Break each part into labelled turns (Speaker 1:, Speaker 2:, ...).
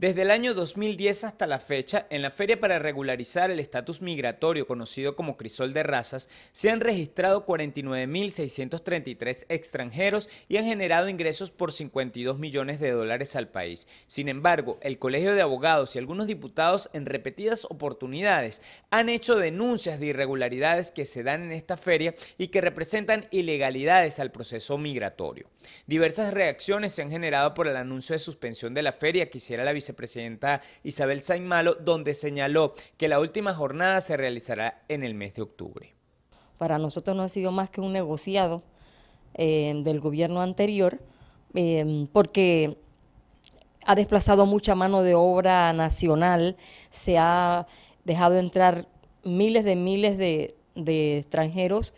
Speaker 1: Desde el año 2010 hasta la fecha, en la Feria para regularizar el estatus migratorio conocido como crisol de razas, se han registrado 49.633 extranjeros y han generado ingresos por 52 millones de dólares al país. Sin embargo, el Colegio de Abogados y algunos diputados en repetidas oportunidades han hecho denuncias de irregularidades que se dan en esta feria y que representan ilegalidades al proceso migratorio. Diversas reacciones se han generado por el anuncio de suspensión de la feria que hiciera la vicepresidenta Isabel Malo, donde señaló que la última jornada se realizará en el mes de octubre.
Speaker 2: Para nosotros no ha sido más que un negociado eh, del gobierno anterior, eh, porque ha desplazado mucha mano de obra nacional, se ha dejado entrar miles de miles de, extranjeros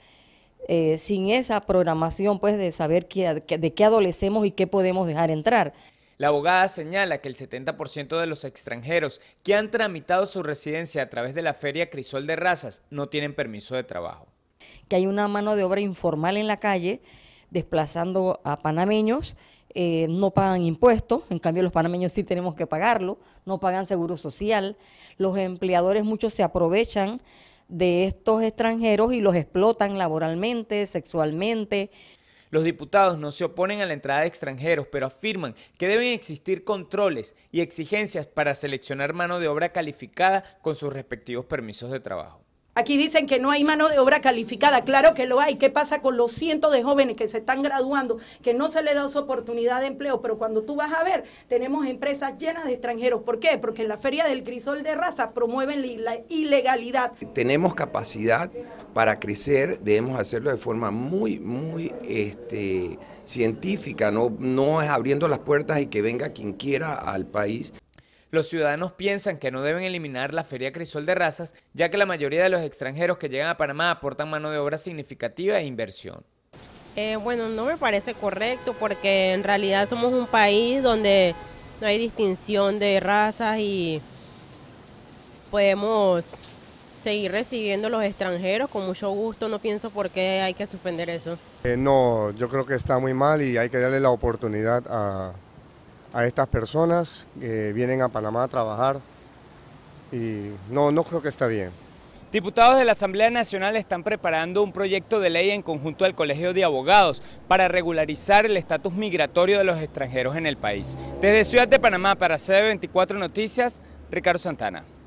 Speaker 2: eh, sin esa programación pues de saber de qué adolecemos y qué podemos dejar entrar.
Speaker 1: La abogada señala que el 70% de los extranjeros que han tramitado su residencia a través de la Feria Crisol de Razas no tienen permiso de trabajo.
Speaker 2: Que hay una mano de obra informal en la calle desplazando a panameños eh, no pagan impuestos, en cambio los panameños sí tenemos que pagarlo, no pagan seguro social, los empleadores muchos se aprovechan de estos extranjeros y los explotan laboralmente, sexualmente.
Speaker 1: Los diputados no se oponen a la entrada de extranjeros, pero afirman que deben existir controles y exigencias para seleccionar mano de obra calificada con sus respectivos permisos de trabajo.
Speaker 2: Aquí dicen que no hay mano de obra calificada. Claro que lo hay. ¿Qué pasa con los cientos de jóvenes que se están graduando, que no se les da su oportunidad de empleo? Pero cuando tú vas a ver, tenemos empresas llenas de extranjeros. ¿Por qué? Porque en la Feria del Crisol de Raza promueven la ilegalidad. Tenemos capacidad para crecer. Debemos hacerlo de forma muy, muy este, científica. No, no es abriendo las puertas y que venga quien quiera al
Speaker 1: país, los ciudadanos piensan que no deben eliminar la Feria Crisol de Razas, ya que la mayoría de los extranjeros que llegan a Panamá aportan mano de obra significativa e inversión.
Speaker 2: Eh, bueno, no me parece correcto porque en realidad somos un país donde no hay distinción de razas y podemos seguir recibiendo los extranjeros con mucho gusto. No pienso por qué hay que suspender eso.
Speaker 1: Eh, no, yo creo que está muy mal y hay que darle la oportunidad a, a estas personas que vienen a Panamá a trabajar y no, no creo que está bien. Diputados de la Asamblea Nacional están preparando un proyecto de ley en conjunto al Colegio de Abogados para regularizar el estatus migratorio de los extranjeros en el país. Desde Ciudad de Panamá para CB24 Noticias, Ricardo Santana.